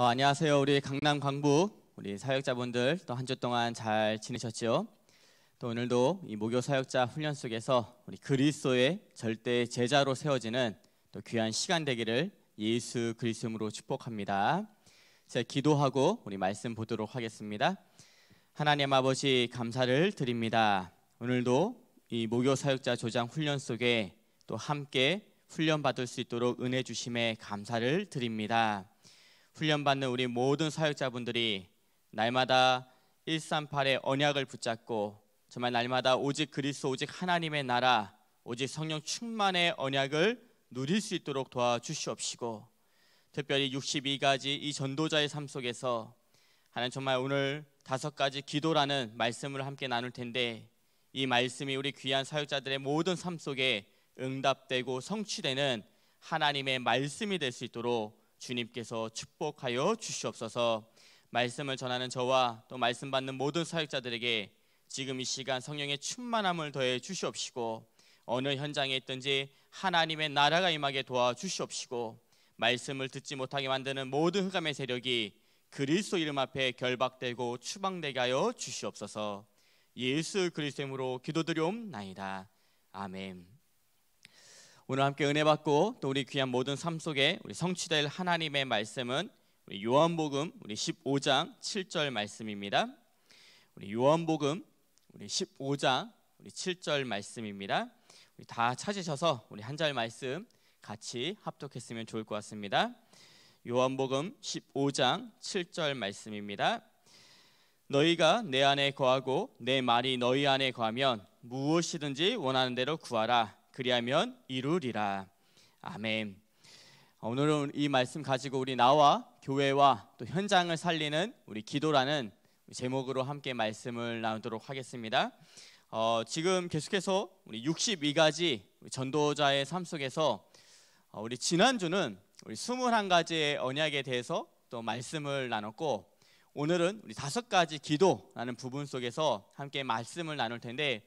어, 안녕하세요. 우리 강남 광부 우리 사역자분들 또 한 주 동안 잘 지내셨죠? 또 오늘도 이 목요 사역자 훈련 속에서 우리 그리스도의 절대 제자로 세워지는 또 귀한 시간 되기를 예수 그리스도로 축복합니다. 제가 기도하고 우리 말씀 보도록 하겠습니다. 하나님 아버지 감사를 드립니다. 오늘도 이 목요 사역자 조장 훈련 속에 또 함께 훈련 받을 수 있도록 은혜 주심에 감사를 드립니다. 훈련받는 우리 모든 사역자분들이 날마다 138의 언약을 붙잡고 정말 날마다 오직 그리스도 오직 하나님의 나라 오직 성령 충만의 언약을 누릴 수 있도록 도와주시옵시고 특별히 62가지 이 전도자의 삶 속에서 하나님 정말 오늘 다섯 가지 기도라는 말씀을 함께 나눌 텐데 이 말씀이 우리 귀한 사역자들의 모든 삶 속에 응답되고 성취되는 하나님의 말씀이 될 수 있도록 주님께서 축복하여 주시옵소서. 말씀을 전하는 저와 또 말씀 받는 모든 사역자들에게 지금 이 시간 성령의 충만함을 더해 주시옵시고 어느 현장에 있든지 하나님의 나라가 임하게 도와 주시옵시고 말씀을 듣지 못하게 만드는 모든 흑암의 세력이 그리스도 이름 앞에 결박되고 추방되게 하여 주시옵소서. 예수 그리스도 이름으로 기도드리옵나이다. 아멘. 오늘 함께 은혜 받고 또 우리 귀한 모든 삶 속에 우리 성취될 하나님의 말씀은 우리 요한복음 우리 15장 7절 말씀입니다. 우리 요한복음 우리 15장 우리 7절 말씀입니다. 우리 다 찾으셔서 우리 한절 말씀 같이 합독했으면 좋을 것 같습니다. 요한복음 15장 7절 말씀입니다. 너희가 내 안에 거하고 내 말이 너희 안에 거하면 무엇이든지 원하는 대로 구하라 그리하면 이루리라. 아멘. 오늘은 이 말씀 가지고 우리 나와 교회와 또 현장을 살리는 우리 기도라는 제목으로 함께 말씀을 나누도록 하겠습니다. 어, 지금 계속해서 우리 62가지 전도자의 삶 속에서 어, 우리 지난주는 우리 21가지의 언약에 대해서 또 말씀을 나눴고 오늘은 우리 다섯 가지 기도라는 부분 속에서 함께 말씀을 나눌 텐데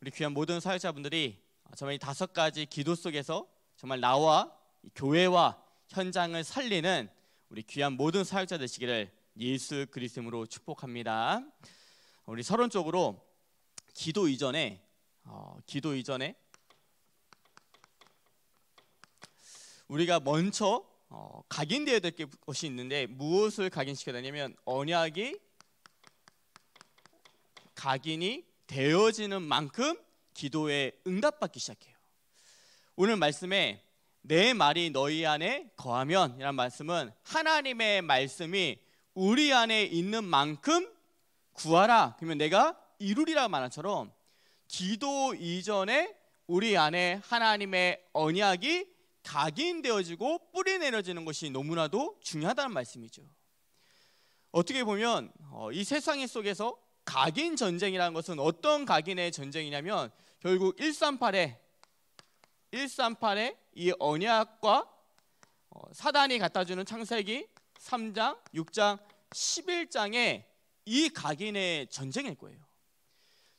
우리 귀한 모든 사역자분들이 정말 아, 이 다섯 가지 기도 속에서 정말 나와 교회와 현장을 살리는 우리 귀한 모든 사역자 되시기를 예수 그리스도로 축복합니다. 우리 서론 쪽으로 기도 이전에 어, 기도 이전에 우리가 먼저 어, 각인되어야 될 것이 있는데 무엇을 각인시켜야 되냐면 언약이 각인이 되어지는 만큼 기도에 응답받기 시작해요. 오늘 말씀에 내 말이 너희 안에 거하면 이란 말씀은 하나님의 말씀이 우리 안에 있는 만큼 구하라. 그러면 내가 이루리라 말한처럼 기도 이전에 우리 안에 하나님의 언약이 각인되어지고 뿌리 내려지는 것이 너무나도 중요하다는 말씀이죠. 어떻게 보면 어, 이 세상의 속에서 각인 전쟁이라는 것은 어떤 각인의 전쟁이냐면 결국 138에 138에 이 언약과 어, 사단이 갖다 주는 창세기 3장, 6장, 11장에 이 각인의 전쟁일 거예요.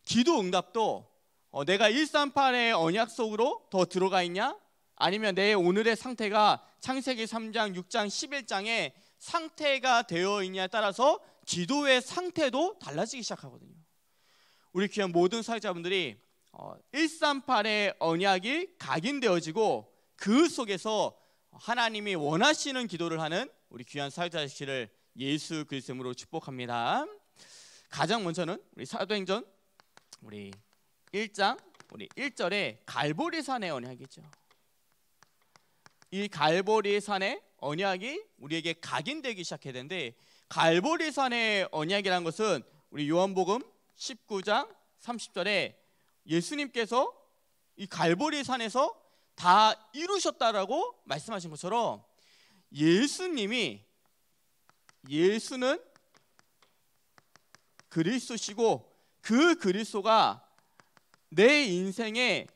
기도 응답도 어, 내가 138의 언약 속으로 더 들어가 있냐? 아니면 내 오늘의 상태가 창세기 3장, 6장, 11장에 상태가 되어 있냐에 따라서 기도의 상태도 달라지기 시작하거든요. 우리 귀한 모든 사역자분들이 138의 어, 언약이 각인되어지고 그 속에서 하나님이 원하시는 기도를 하는 우리 귀한 사역자 되시기를 예수 그리스도로 축복합니다. 가장 먼저는 우리 사도행전 우리 1장 우리 1절에 갈보리 산의 언약이죠. 이 갈보리 산의 언약이 우리에게 각인되기 시작해야 되는데 갈보리 산의 언약이라 것은 우리 요한복음 19장 30절에 예수님께서 이 갈보리 산에서 다 이루셨다라고 말씀하신 것처럼 예수님이 예수는 그리스도시고 그 그리스도가 내 인생의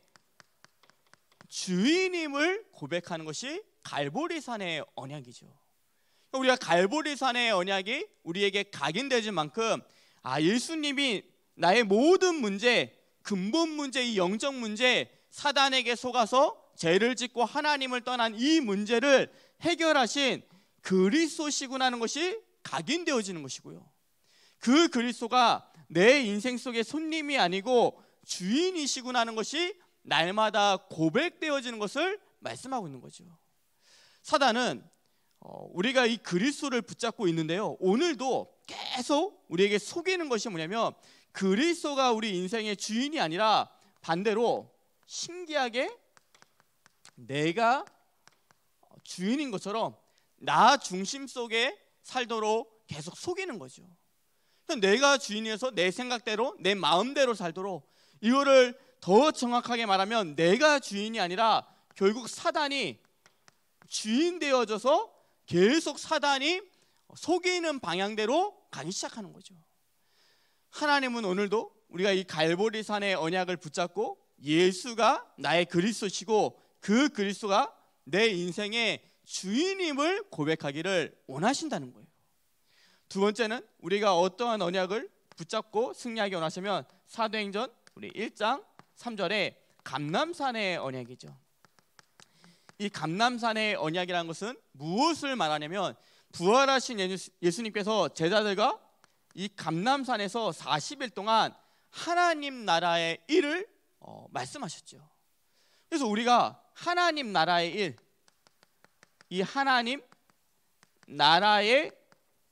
주인임을 고백하는 것이 갈보리산의 언약이죠. 우리가 갈보리산의 언약이 우리에게 각인되진 만큼 아 예수님이 나의 모든 문제, 근본 문제, 이 영적 문제, 사단에게 속아서 죄를 짓고 하나님을 떠난 이 문제를 해결하신 그리스도시구나는 것이 각인되어지는 것이고요. 그 그리스도가 내 인생 속의 손님이 아니고 주인이시구나는 것이 날마다 고백되어지는 것을 말씀하고 있는 거죠. 사단은 어, 우리가 이 그리스도를 붙잡고 있는데요. 오늘도 계속 우리에게 속이는 것이 뭐냐면 그리스도가 우리 인생의 주인이 아니라 반대로 신기하게 내가 주인인 것처럼 나 중심 속에 살도록 계속 속이는 거죠. 내가 주인이어서 내 생각대로 내 마음대로 살도록 이거를 더 정확하게 말하면 내가 주인이 아니라 결국 사단이 주인 되어져서 계속 사단이 속이는 방향대로 가기 시작하는 거죠. 하나님은 오늘도 우리가 이 갈보리산의 언약을 붙잡고 예수가 나의 그리스도시고 그 그리스도가 내 인생의 주인임을 고백하기를 원하신다는 거예요. 두 번째는 우리가 어떠한 언약을 붙잡고 승리하기 원하시면 사도행전 우리 1장 3절에 감남산의 언약이죠. 이 감남산의 언약이라는 것은 무엇을 말하냐면 부활하신 예수, 님께서 제자들과 이 감남산에서 40일 동안 하나님 나라의 일을 어, 말씀하셨죠. 그래서 우리가 하나님 나라의 일, 이 하나님 나라의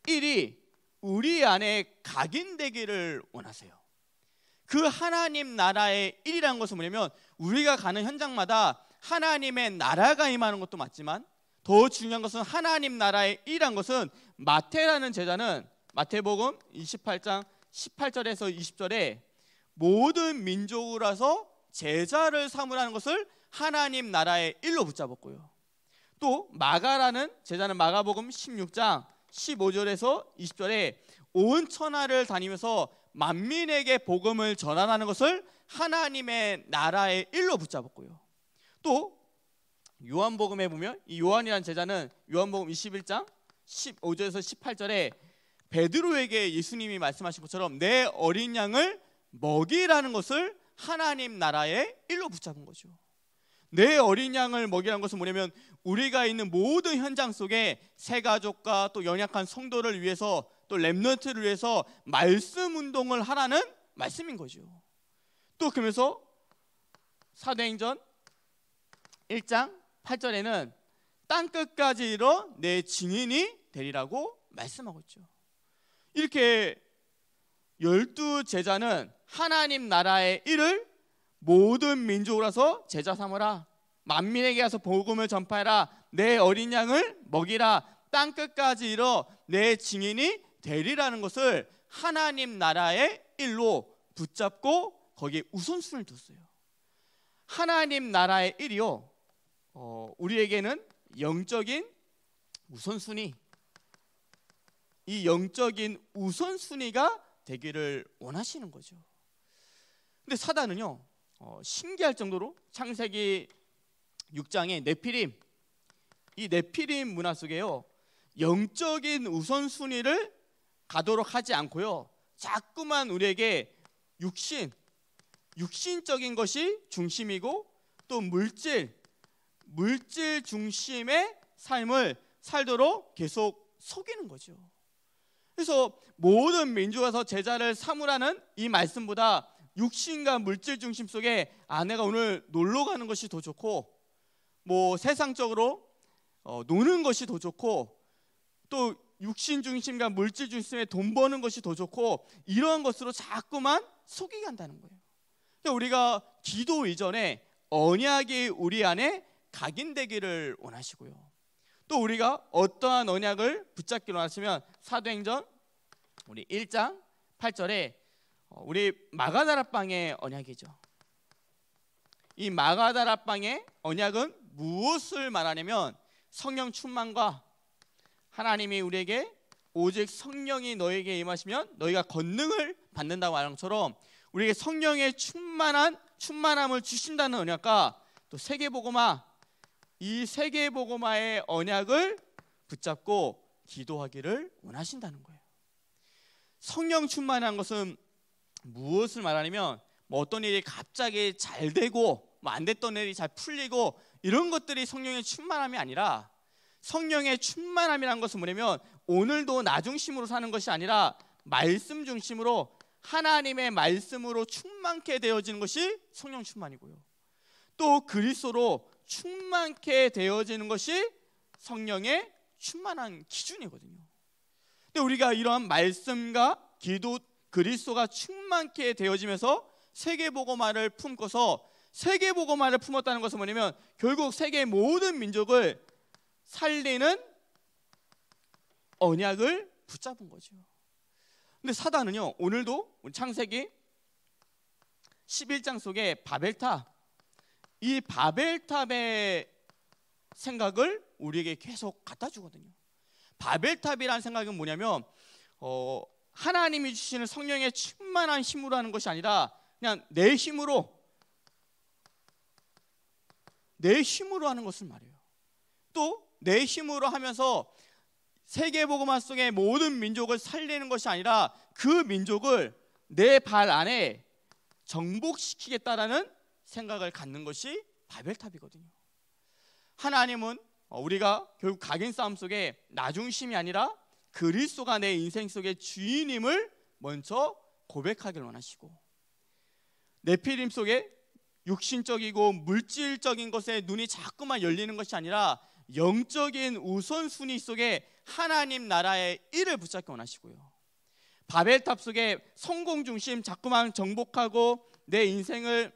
일이 우리 안에 각인되기를 원하세요. 그 하나님 나라의 일이라는 것은 뭐냐면 우리가 가는 현장마다 하나님의 나라가 임하는 것도 맞지만 더 중요한 것은 하나님 나라의 일이란 것은 마태라는 제자는 마태복음 28장 18절에서 20절에 모든 민족으로서 제자를 삼으라는 것을 하나님 나라의 일로 붙잡았고요. 또 마가라는 제자는 마가복음 16장 15절에서 20절에 온 천하를 다니면서 만민에게 복음을 전하는 것을 하나님의 나라의 일로 붙잡았고요. 또 요한복음에 보면 이 요한이라는 제자는 요한복음 21장 15절에서 18절에 베드로에게 예수님이 말씀하신 것처럼 내 어린 양을 먹이라는 것을 하나님 나라의 일로 붙잡은 거죠. 내 어린 양을 먹이라는 것은 뭐냐면 우리가 있는 모든 현장 속에 새 가족과 또 연약한 성도를 위해서 또 렘넌트를 위해서 말씀 운동을 하라는 말씀인 거죠. 또 그러면서 사도행전 1장 8절에는 땅 끝까지 이뤄 내 증인이 되리라고 말씀하고 있죠. 이렇게 열두 제자는 하나님 나라의 일을 모든 민족으로서 제자 삼으라. 만민에게 가서 복음을 전파해라. 내 어린 양을 먹이라. 땅 끝까지 이뤄 내 증인이 되리라는 것을 하나님 나라의 일로 붙잡고 거기에 우선순위를 뒀어요. 하나님 나라의 일이요. 어, 우리에게는 영적인 우선순위 이 영적인 우선순위가 되기를 원하시는 거죠. 근데 사단은요. 어, 신기할 정도로 창세기 6장의 네피림 이 네피림 문화 속에요. 영적인 우선순위를 가도록 하지 않고요. 자꾸만 우리에게 육신 육신적인 것이 중심이고 또 물질 물질 중심의 삶을 살도록 계속 속이는 거죠. 그래서 모든 민족에서 제자를 삼으라는 이 말씀보다 육신과 물질 중심 속에 아내가 오늘 놀러 가는 것이 더 좋고 뭐 세상적으로 어, 노는 것이 더 좋고 또 육신 중심과 물질 중심에 돈 버는 것이 더 좋고 이러한 것으로 자꾸만 속이 간다는 거예요. 그러니 우리가 기도 이전에 언약이 우리 안에 각인되기를 원하시고요. 또 우리가 어떠한 언약을 붙잡기로 하시면 사도행전 우리 1장 8절에 어, 우리 마가다라 빵의 언약이죠. 이 마가다라 빵의 언약은 무엇을 말하냐면 성령 충만과 하나님이 우리에게 오직 성령이 너에게 임하시면 너희가 권능을 받는다고 하는 것처럼 우리에게 성령의 충만한 충만함을 주신다는 언약과 또세계 보고마 이 세계 복음화의 언약을 붙잡고 기도하기를 원하신다는 거예요. 성령 충만한 것은 무엇을 말하냐면 뭐 어떤 일이 갑자기 잘 되고 뭐안 됐던 일이 잘 풀리고 이런 것들이 성령의 충만함이 아니라 성령의 충만함이란 것은 뭐냐면 오늘도 나 중심으로 사는 것이 아니라 말씀 중심으로 하나님의 말씀으로 충만케 되어지는 것이 성령 충만이고요. 또 그리스도로 충만케 되어지는 것이 성령의 충만한 기준이거든요. 근데 우리가 이러한 말씀과 기도 그리스도가 충만케 되어지면서 세계보고말을 품고서 세계보고말을 품었다는 것은 뭐냐면 결국 세계 모든 민족을 살리는 언약을 붙잡은 거죠. 근데 사단은요 오늘도 창세기 11장 속에 바벨탑 이 바벨탑의 생각을 우리에게 계속 갖다 주거든요. 바벨탑이라는 생각은 뭐냐면 어, 하나님이 주시는 성령의 충만한 힘으로 하는 것이 아니라 그냥 내 힘으로 내 힘으로 하는 것을 말해요. 또 내 힘으로 하면서 세계 복음화 속의 모든 민족을 살리는 것이 아니라 그 민족을 내 발 안에 정복시키겠다라는 생각을 갖는 것이 바벨탑이거든요. 하나님은 어, 우리가 결국 각인 싸움 속에 나중심이 아니라 그리스도가 내 인생 속의 주인임을 먼저 고백하길 원하시고 내 피림 속에 육신적이고 물질적인 것에 눈이 자꾸만 열리는 것이 아니라 영적인 우선순위 속에 하나님 나라의 일을 붙잡기 원하시고요. 바벨탑 속에 성공 중심 자꾸만 정복하고 내 인생을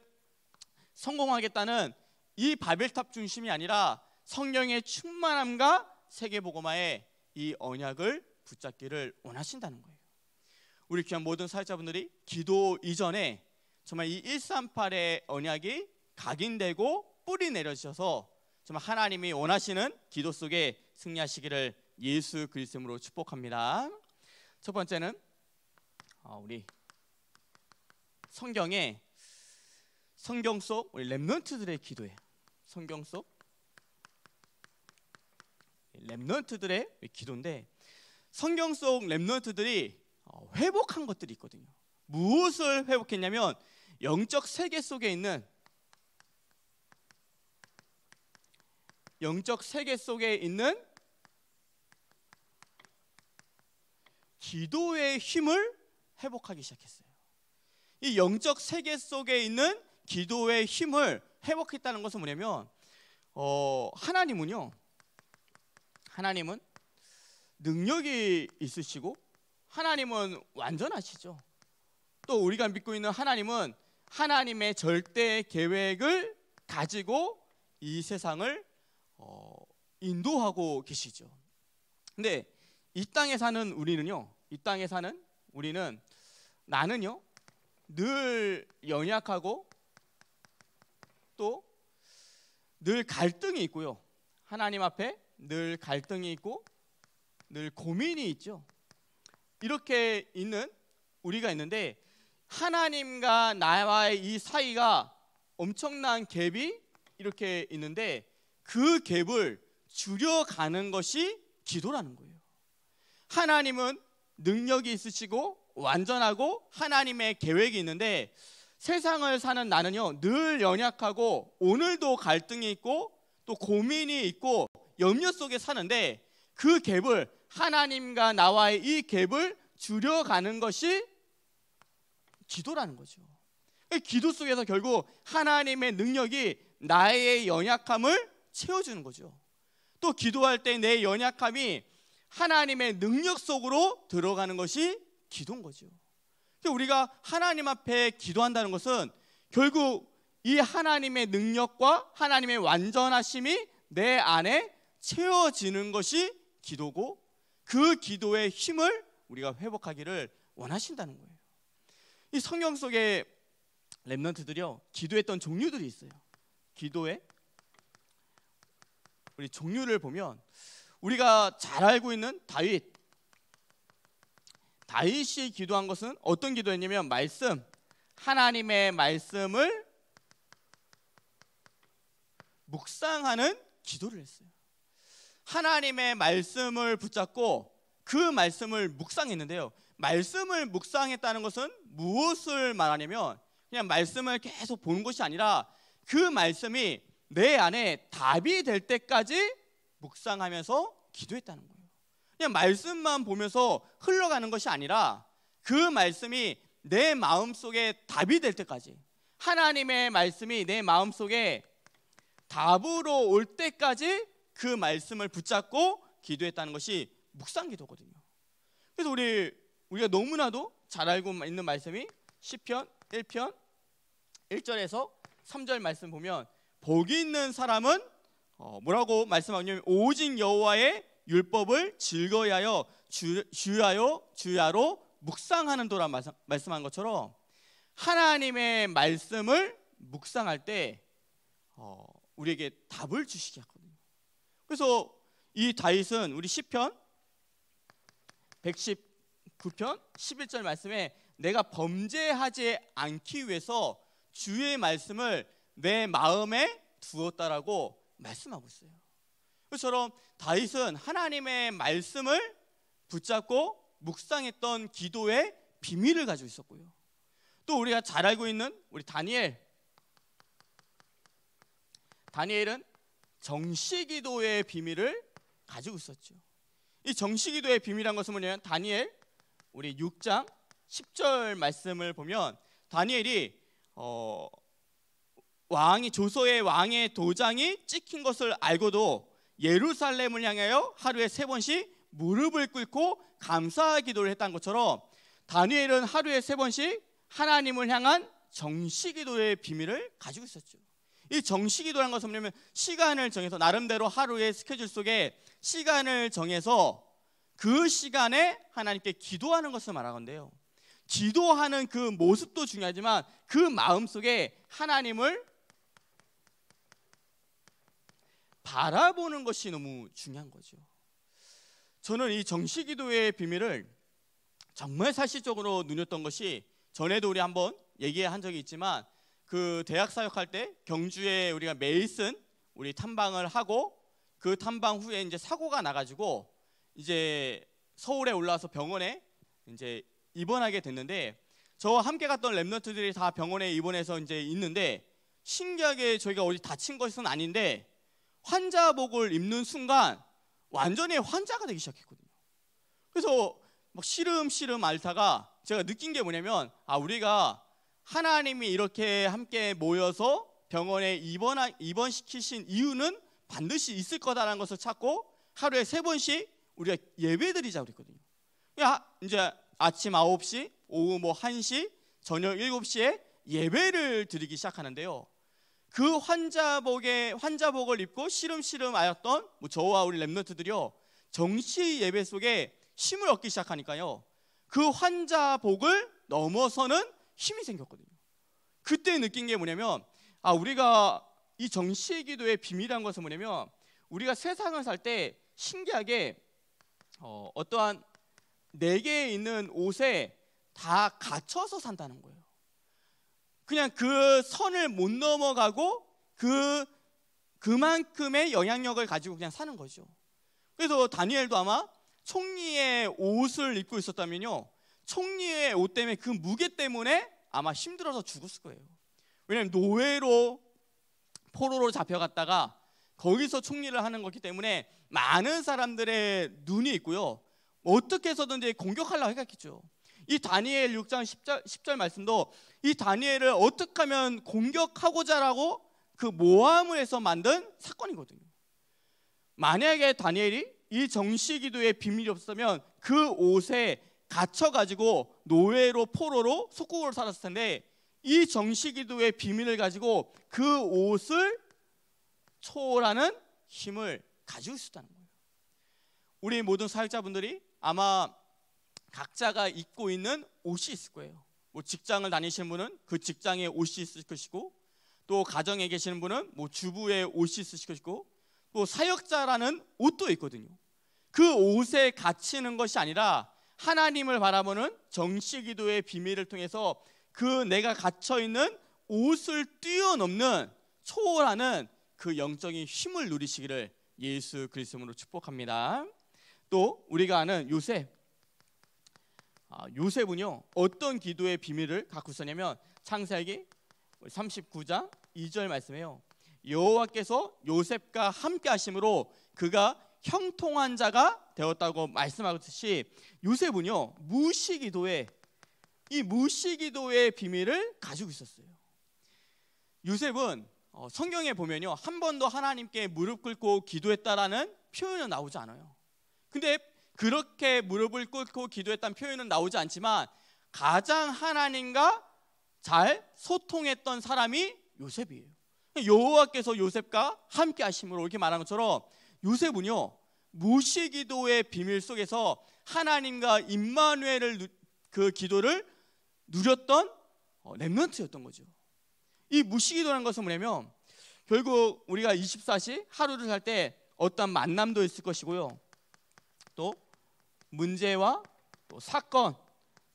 성공하겠다는 이 바벨탑 중심이 아니라 성령의 충만함과 세계보고마에이 언약을 붙잡기를 원하신다는 거예요. 우리 귀한 모든 사역자분들이 기도 이전에 정말 이 138의 언약이 각인되고 뿌리 내려지셔서 정말 하나님이 원하시는 기도 속에 승리하시기를 예수 그리스도로 축복합니다. 첫 번째는 어, 우리 성경에 성경 속 우리 렘넌트들의 기도에 성경 속 렘넌트들의 기도인데 성경 속 렘넌트들이 어, 회복한 것들이 있거든요. 무엇을 회복했냐면 영적 세계 속에 있는 영적 세계 속에 있는 기도의 힘을 회복하기 시작했어요. 이 영적 세계 속에 있는 기도의 힘을 회복했다는 것은 뭐냐면 어, 하나님은요. 하나님은 능력이 있으시고 하나님은 완전하시죠. 또 우리가 믿고 있는 하나님은 하나님의 절대 계획을 가지고 이 세상을 어, 인도하고 계시죠. 근데 이 땅에 사는 우리는요. 이 땅에 사는 우리는 나는요. 늘 연약하고 또늘 갈등이 있고요. 하나님 앞에 늘 갈등이 있고 늘 고민이 있죠. 이렇게 있는 우리가 있는데 하나님과 나와의 이 사이가 엄청난 갭이 이렇게 있는데 그 갭을 줄여가는 것이 기도라는 거예요. 하나님은 능력이 있으시고 완전하고 하나님의 계획이 있는데 세상을 사는 나는요, 늘 연약하고 오늘도 갈등이 있고 또 고민이 있고 염려 속에 사는데 그 갭을 하나님과 나와의 이 갭을 줄여가는 것이 기도라는 거죠. 기도 속에서 결국 하나님의 능력이 나의 연약함을 채워주는 거죠. 또 기도할 때 내 연약함이 하나님의 능력 속으로 들어가는 것이 기도인 거죠. 우리가 하나님 앞에 기도한다는 것은 결국 이 하나님의 능력과 하나님의 완전하심이 내 안에 채워지는 것이 기도고 그 기도의 힘을 우리가 회복하기를 원하신다는 거예요. 이 성경 속에 랩런트들이요 기도했던 종류들이 있어요. 기도의 우리 종류를 보면 우리가 잘 알고 있는 다윗 다윗이 기도한 것은 어떤 기도였냐면 말씀 하나님의 말씀을 묵상하는 기도를 했어요. 하나님의 말씀을 붙잡고 그 말씀을 묵상했는데요. 말씀을 묵상했다는 것은 무엇을 말하냐면 그냥 말씀을 계속 보는 것이 아니라 그 말씀이 내 안에 답이 될 때까지 묵상하면서 기도했다는 거예요. 그냥 말씀만 보면서 흘러가는 것이 아니라 그 말씀이 내 마음 속에 답이 될 때까지 하나님의 말씀이 내 마음 속에 답으로 올 때까지 그 말씀을 붙잡고 기도했다는 것이 묵상 기도거든요. 그래서 우리 우리가 너무나도 잘 알고 있는 말씀이 시편 1편 1절에서 3절 말씀 보면 복이 있는 사람은 어, 뭐라고 말씀하냐면 오직 여호와의 율법을 즐거워 하여 주, 주야요 주야로 묵상하는 도라 말씀한 것처럼 하나님의 말씀을 묵상할 때 어, 우리에게 답을 주시게 하거든요. 그래서 이 다윗은 우리 시편 119편 11절 말씀에 내가 범죄하지 않기 위해서 주의 말씀을 내 마음에 두었다라고 말씀하고 있어요. 그처럼 다윗은 하나님의 말씀을 붙잡고 묵상했던 기도의 비밀을 가지고 있었고요. 또 우리가 잘 알고 있는 우리 다니엘. 다니엘은 정시기도의 비밀을 가지고 있었죠. 이 정시기도의 비밀한 것은 뭐냐면 다니엘 우리 6장 10절 말씀을 보면 다니엘이 어, 왕이 조서의 왕의 도장이 찍힌 것을 알고도 예루살렘을 향하여 하루에 세 번씩 무릎을 꿇고 감사 기도를 했던 것처럼 다니엘은 하루에 세 번씩 하나님을 향한 정시 기도의 비밀을 가지고 있었죠. 이 정시 기도란 것은 뭐냐면 시간을 정해서 나름대로 하루의 스케줄 속에 시간을 정해서 그 시간에 하나님께 기도하는 것을 말하건데요. 기도하는 그 모습도 중요하지만 그 마음 속에 하나님을 바라보는 것이 너무 중요한 거죠. 저는 이 정시 기도의 비밀을 정말 사실적으로 누렸던 것이 전에도 우리 한번 얘기한 적이 있지만 그 대학 사역할 때 경주에 우리가 매일 쓴 우리 탐방을 하고 그 탐방 후에 이제 사고가 나가지고 이제 서울에 올라와서 병원에 이제 입원하게 됐는데 저와 함께 갔던 랩런트들이 다 병원에 입원해서 이제 있는데 신기하게 저희가 어디 다친 것은 아닌데 환자복을 입는 순간 완전히 환자가 되기 시작했거든요. 그래서 막 시름시름 앓다가 제가 느낀 게 뭐냐면 아 우리가 하나님이 이렇게 함께 모여서 병원에 입원 입원시키신 이유는 반드시 있을 거다라는 것을 찾고 하루에 세 번씩 우리가 예배드리자 그랬거든요. 야, 이제 아침 9시, 오후 뭐 1시, 저녁 7시에 예배를 드리기 시작하는데요. 그 환자복에 환자복을 입고 시름시름하였던 뭐 저와 우리 렘너트들이요 정시 예배 속에 힘을 얻기 시작하니까요 그 환자복을 넘어서는 힘이 생겼거든요. 그때 느낀 게 뭐냐면 아 우리가 이정시 기도의 비밀한 것은 뭐냐면 우리가 세상을 살 때 신기하게 어, 어떠한 네개 있는 옷에 다 갇혀서 산다는 거예요. 그냥 그 선을 못 넘어가고 그 그만큼의 영향력을 가지고 그냥 사는 거죠. 그래서 다니엘도 아마 총리의 옷을 입고 있었다면요. 총리의 옷 때문에 그 무게 때문에 아마 힘들어서 죽었을 거예요. 왜냐하면 노예로 포로로 잡혀갔다가 거기서 총리를 하는 거기 때문에 많은 사람들의 눈이 있고요. 어떻게 해서든지 공격하려고 했겠죠. 이 다니엘 6장 10절, 10절 말씀도 이 다니엘을 어떻게 하면 공격하고자라고 그 모함을 해서 만든 사건이거든요. 만약에 다니엘이 이 정시기도의 비밀이 없었다면 그 옷에 갇혀가지고 노예로 포로로 속국으로 살았을 텐데 이 정시기도의 비밀을 가지고 그 옷을 초월하는 힘을 가지고 있었다는 거예요. 우리 모든 사역자분들이 아마 각자가 입고 있는 옷이 있을 거예요. 뭐 직장을 다니시는 분은 그 직장에 옷이 있으실 것이고 또 가정에 계시는 분은 뭐 주부의 옷이 있으실 것이고 또 사역자라는 옷도 있거든요. 그 옷에 갇히는 것이 아니라 하나님을 바라보는 정시 기도의 비밀을 통해서 그 내가 갇혀 있는 옷을 뛰어넘는 초월하는 그 영적인 힘을 누리시기를 예수 그리스도로 축복합니다. 또 우리가 아는 요셉 아, 요셉은요 어떤 기도의 비밀을 갖고 있었냐면 창세기 39장 2절 말씀에요 여호와께서 요셉과 함께 하심으로 그가 형통한 자가 되었다고 말씀하듯이 요셉은요 무시기도의 이 무시기도의 비밀을 가지고 있었어요 요셉은 어, 성경에 보면요 한 번도 하나님께 무릎 꿇고 기도했다라는 표현은 나오지 않아요 근데 그렇게 무릎을 꿇고 기도했다는 표현은 나오지 않지만 가장 하나님과 잘 소통했던 사람이 요셉이에요. 여호와께서 요셉과 함께 하심으로 이렇게 말한 것처럼 요셉은요 모시기도의 비밀 속에서 하나님과 임마누엘을 그 기도를 누렸던 어, 렘넌트였던 거죠. 이 무시기도라는 것은 뭐냐면 결국 우리가 24시 하루를 살 때 어떤 만남도 있을 것이고요. 또 문제와 또 사건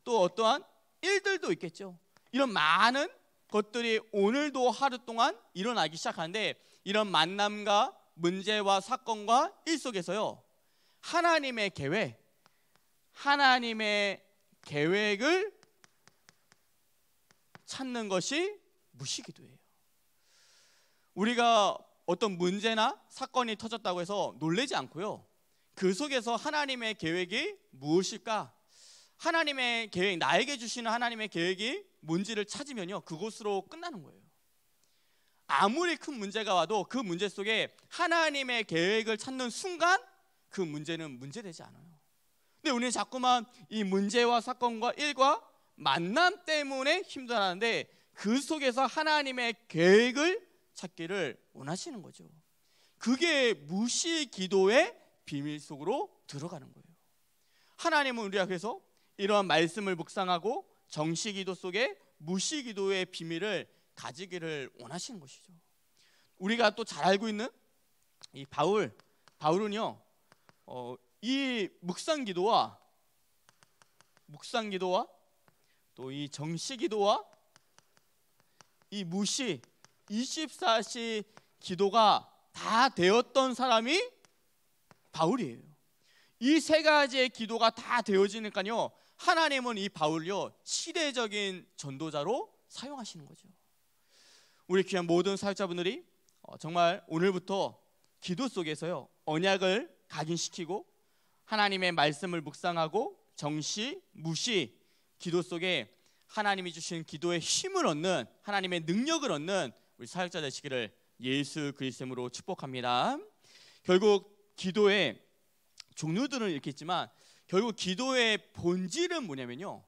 또 어떠한 일들도 있겠죠. 이런 많은 것들이 오늘도 하루 동안 일어나기 시작하는데 이런 만남과 문제와 사건과 일 속에서요. 하나님의 계획, 하나님의 계획을 찾는 것이 무시기도예요. 우리가 어떤 문제나 사건이 터졌다고 해서 놀래지 않고요. 그 속에서 하나님의 계획이 무엇일까? 하나님의 계획, 나에게 주시는 하나님의 계획이 뭔지를 찾으면요. 그곳으로 끝나는 거예요. 아무리 큰 문제가 와도 그 문제 속에 하나님의 계획을 찾는 순간 그 문제는 문제되지 않아요. 근데 우리는 자꾸만 이 문제와 사건과 일과 만남 때문에 힘들어하는데 그 속에서 하나님의 계획을 찾기를 원하시는 거죠. 그게 무시 기도의 비밀 속으로 들어가는 거예요. 하나님은 우리 앞에서 이러한 말씀을 묵상하고 정시 기도 속에 무시 기도의 비밀을 가지기를 원하시는 것이죠. 우리가 또 잘 알고 있는 이 바울 바울은요. 어, 이 묵상 기도와 묵상 기도와 또 이 정시 기도와 이 무시 24시 기도가 다 되었던 사람이 바울이에요. 이 세 가지의 기도가 다 되어지니까요. 하나님은 이 바울요 시대적인 전도자로 사용하시는 거죠. 우리 귀한 모든 사역자분들이 어, 정말 오늘부터 기도 속에서요 언약을 각인시키고 하나님의 말씀을 묵상하고 정시 무시 기도 속에 하나님이 주신 기도의 힘을 얻는 하나님의 능력을 얻는 우리 사역자 되시기를 예수 그리스도로 축복합니다. 결국 기도의 종류들은 이렇게 있지만 결국 기도의 본질은 뭐냐면요.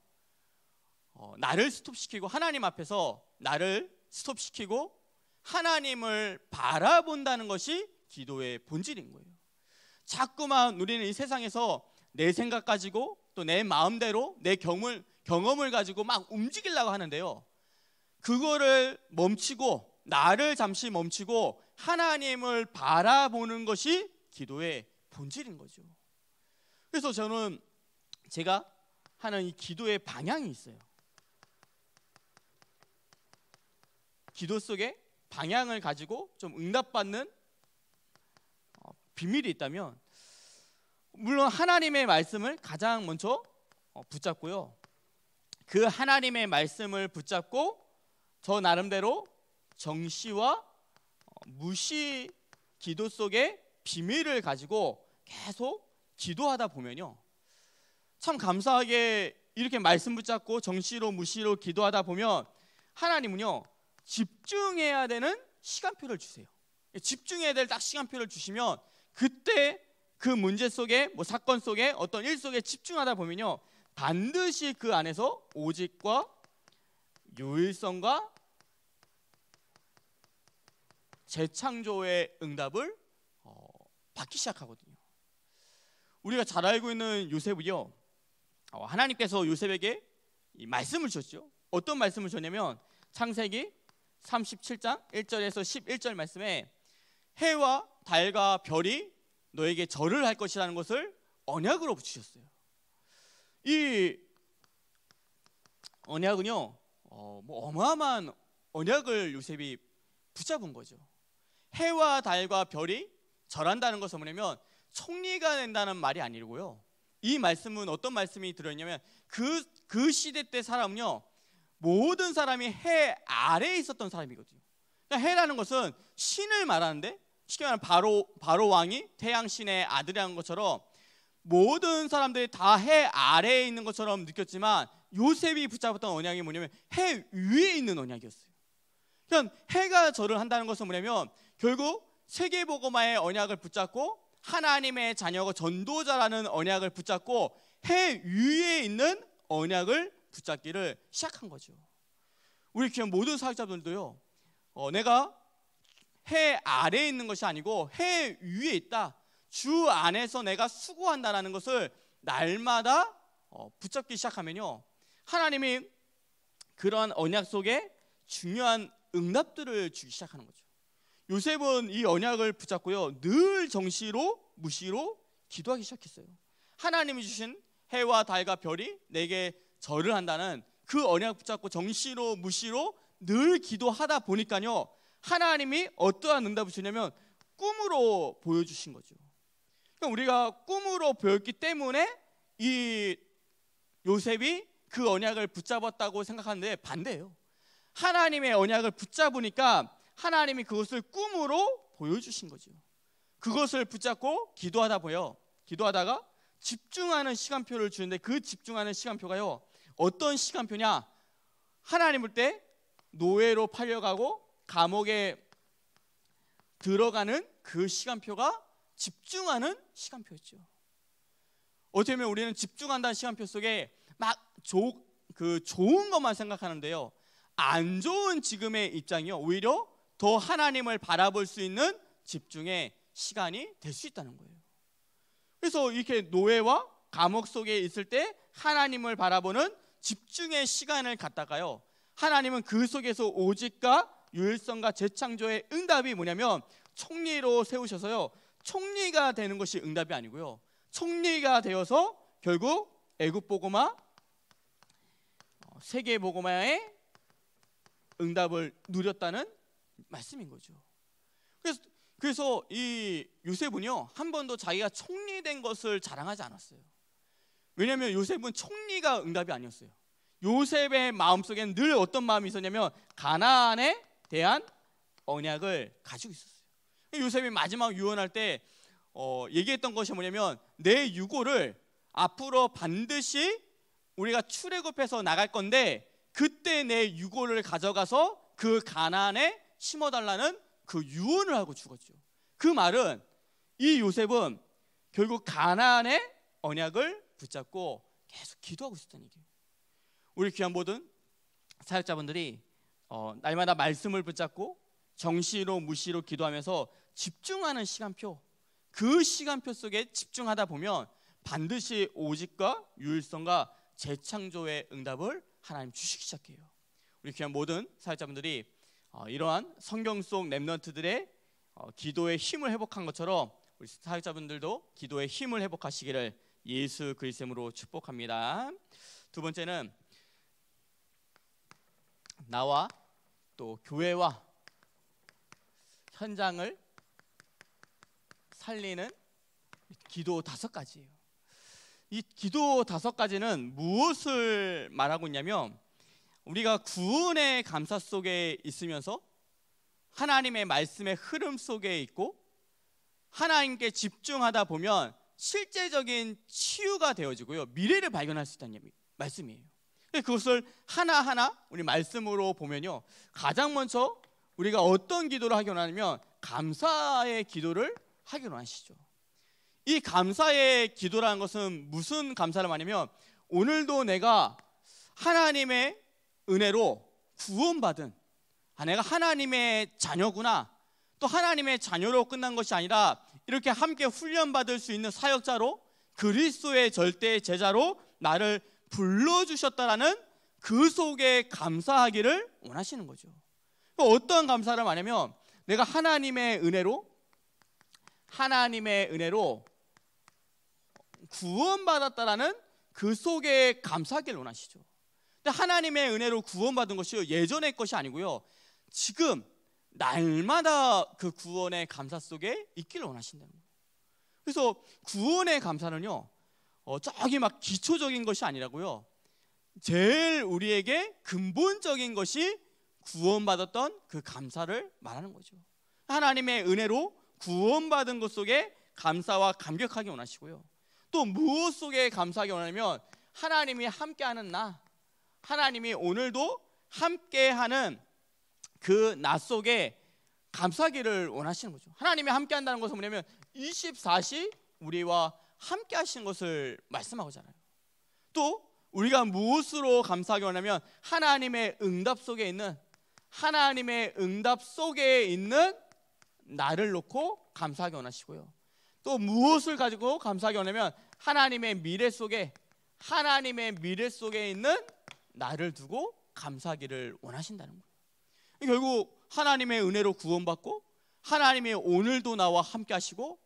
어, 나를 스톱시키고 하나님 앞에서 나를 스톱시키고 하나님을 바라본다는 것이 기도의 본질인 거예요. 자꾸만 우리는 이 세상에서 내 생각 가지고 또 내 마음대로 내 경험을, 경험을 가지고 막 움직이려고 하는데요. 그거를 멈추고 나를 잠시 멈추고 하나님을 바라보는 것이 기도의 본질인 거죠. 그래서 저는 제가 하는 이 기도의 방향이 있어요. 기도 속에 방향을 가지고 좀 응답받는 어, 비밀이 있다면 물론 하나님의 말씀을 가장 먼저 어, 붙잡고요. 그 하나님의 말씀을 붙잡고 저 나름대로 정시와 어, 무시 기도 속에 비밀을 가지고 계속 기도하다 보면요. 참 감사하게 이렇게 말씀 붙잡고 정시로 무시로 기도하다 보면 하나님은요. 집중해야 되는 시간표를 주세요. 집중해야 될 딱 시간표를 주시면 그때 그 문제 속에 뭐 사건 속에 어떤 일 속에 집중하다 보면요. 반드시 그 안에서 오직과 유일성과 재창조의 응답을 받기 시작하거든요. 우리가 잘 알고 있는 요셉이요. 어, 하나님께서 요셉에게 말씀을 주셨죠. 어떤 말씀을 주 줬냐면 창세기 37장 1절에서 11절 말씀에 해와 달과 별이 너에게 절을 할 것이라는 것을 언약으로 붙이셨어요. 이 언약은요, 어, 뭐 어마어마한 언약을 요셉이 붙잡은 거죠. 해와 달과 별이 절한다는 것은 뭐냐면 총리가 된다는 말이 아니고요. 이 말씀은 어떤 말씀이 들어냐면 그, 그 시대 때 사람은요. 모든 사람이 해 아래에 있었던 사람이거든요. 그러니까 해라는 것은 신을 말하는데 쉽게 말하면 바로, 바로 왕이 태양신의 아들이라는 것처럼 모든 사람들이 다 해 아래에 있는 것처럼 느꼈지만 요셉이 붙잡았던 언약이 뭐냐면 해 위에 있는 언약이었어요. 그러 그러니까 해가 절을 한다는 것은 뭐냐면 결국 세계보고마의 언약을 붙잡고 하나님의 자녀가 전도자라는 언약을 붙잡고 해 위에 있는 언약을 붙잡기를 시작한 거죠. 우리 교회 모든 사역자들도요. 분 어, 내가 해 아래에 있는 것이 아니고 해 위에 있다. 주 안에서 내가 수고한다라는 것을 날마다 어, 붙잡기 시작하면요. 하나님이 그러한 언약 속에 중요한 응답들을 주기 시작하는 거죠. 요셉은 이 언약을 붙잡고요. 늘 정시로 무시로 기도하기 시작했어요. 하나님이 주신 해와 달과 별이 내게 절을 한다는 그 언약 붙잡고 정시로 무시로 늘 기도하다 보니까요. 하나님이 어떠한 응답을 주냐면 꿈으로 보여주신 거죠. 그러니까 우리가 꿈으로 보였기 때문에 이 요셉이 그 언약을 붙잡았다고 생각하는데 반대예요. 하나님의 언약을 붙잡으니까 하나님이 그것을 꿈으로 보여주신 거죠. 그것을 붙잡고 기도하다 보여 기도하다가 집중하는 시간표를 주는데 그 집중하는 시간표가요 어떤 시간표냐 하나님 볼때 노예로 팔려가고 감옥에 들어가는 그 시간표가 집중하는 시간표였죠. 어떻면 우리는 집중한다는 시간표 속에 막그 좋은 것만 생각하는데요. 안 좋은 지금의 입장이요. 오히려 더 하나님을 바라볼 수 있는 집중의 시간이 될 수 있다는 거예요. 그래서 이렇게 노예와 감옥 속에 있을 때 하나님을 바라보는 집중의 시간을 갖다가요. 하나님은 그 속에서 오직과 유일성과 재창조의 응답이 뭐냐면 총리로 세우셔서요. 총리가 되는 것이 응답이 아니고요. 총리가 되어서 결국 애굽 보고마 어, 세계 보고마의 응답을 누렸다는 말씀인 거죠. 그래서 그래서 이 요셉은요 한 번도 자기가 총리된 것을 자랑하지 않았어요. 왜냐하면 요셉은 총리가 응답이 아니었어요. 요셉의 마음속엔 늘 어떤 마음이 있었냐면 가나안에 대한 언약을 가지고 있었어요. 요셉이 마지막 유언할 때 어, 얘기했던 것이 뭐냐면 내 유고를 앞으로 반드시 우리가 출애굽해서 나갈 건데 그때 내 유고를 가져가서 그 가나안에 심어달라는 그 유언을 하고 죽었죠. 그 말은 이 요셉은 결국 가나안의 언약을 붙잡고 계속 기도하고 있었다는 얘기요 우리 귀한 모든 사역자분들이 어, 날마다 말씀을 붙잡고 정시로 무시로 기도하면서 집중하는 시간표 그 시간표 속에 집중하다 보면 반드시 오직과 유일성과 재창조의 응답을 하나님 주시기 시작해요. 우리 귀한 모든 사역자분들이 어, 이러한 성경 속 렘넌트들의 어, 기도의 힘을 회복한 것처럼 우리 사역자분들도 기도의 힘을 회복하시기를 예수 그리스도로 축복합니다. 두 번째는 나와 또 교회와 현장을 살리는 기도 다섯 가지예요. 이 기도 다섯 가지는 무엇을 말하고 있냐면 우리가 구원의 감사 속에 있으면서 하나님의 말씀의 흐름 속에 있고 하나님께 집중하다 보면 실제적인 치유가 되어지고요. 미래를 발견할 수 있다는 말씀이에요. 그것을 하나하나 우리 말씀으로 보면요. 가장 먼저 우리가 어떤 기도를 하기 원하냐면 감사의 기도를 하기 원하시죠. 이 감사의 기도라는 것은 무슨 감사를 말하냐면 오늘도 내가 하나님의 은혜로 구원받은 아 내가 하나님의 자녀구나 또 하나님의 자녀로 끝난 것이 아니라 이렇게 함께 훈련받을 수 있는 사역자로 그리스도의 절대 제자로 나를 불러주셨다라는 그 속에 감사하기를 원하시는 거죠. 그러니까 어떤 감사를 말하면 내가 하나님의 은혜로 하나님의 은혜로 구원받았다라는 그 속에 감사하기를 원하시죠. 하나님의 은혜로 구원받은 것이 예전의 것이 아니고요. 지금 날마다 그 구원의 감사 속에 있기를 원하신다는 거예요. 그래서 구원의 감사는요. 어, 저기 막 기초적인 것이 아니라고요. 제일 우리에게 근본적인 것이 구원받았던 그 감사를 말하는 거죠. 하나님의 은혜로 구원받은 것 속에 감사와 감격하게 원하시고요. 또 무엇 속에 감사하게 원하냐면 하나님이 함께하는 나, 하나님이 오늘도 함께하는 그나 속에 감사기를 원하시는 거죠. 하나님이 함께한다는 것은 뭐냐면 24시 우리와 함께 하시 것을 말씀하고잖아요. 또 우리가 무엇으로 감사하기 원하면 하나님의 응답 속에 있는 하나님의 응답 속에 있는 나를 놓고 감사하기 원하시고요. 또 무엇을 가지고 감사하기 원하면 하나님의 미래 속에 하나님의 미래 속에 있는 나를 두고 감사하기를 원하신다는 거예요. 결국 하나님의 은혜로 구원받고 하나님의 오늘도 나와 함께 하시고